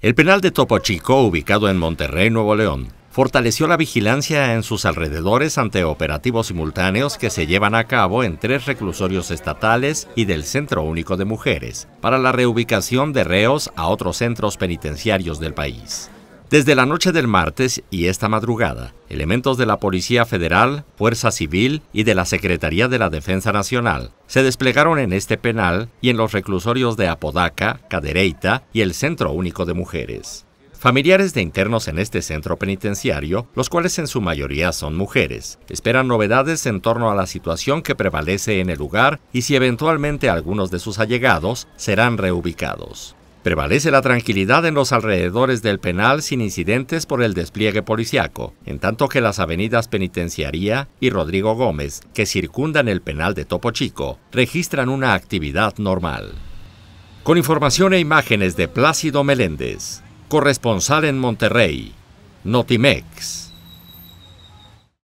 El penal de Topo Chico, ubicado en Monterrey, Nuevo León, fortaleció la vigilancia en sus alrededores ante operativos simultáneos que se llevan a cabo en tres reclusorios estatales y del Centro Único de Mujeres, para la reubicación de reos a otros centros penitenciarios del país. Desde la noche del martes y esta madrugada, elementos de la Policía Federal, Fuerza Civil y de la Secretaría de la Defensa Nacional se desplegaron en este penal y en los reclusorios de Apodaca, Cadereyta y el Centro Único de Mujeres. Familiares de internos en este centro penitenciario, los cuales en su mayoría son mujeres, esperan novedades en torno a la situación que prevalece en el lugar y si eventualmente algunos de sus allegados serán reubicados. Prevalece la tranquilidad en los alrededores del penal sin incidentes por el despliegue policiaco, en tanto que las avenidas Penitenciaría y Rodrigo Gómez, que circundan el penal de Topo Chico, registran una actividad normal. Con información e imágenes de Plácido Meléndez, corresponsal en Monterrey, Notimex.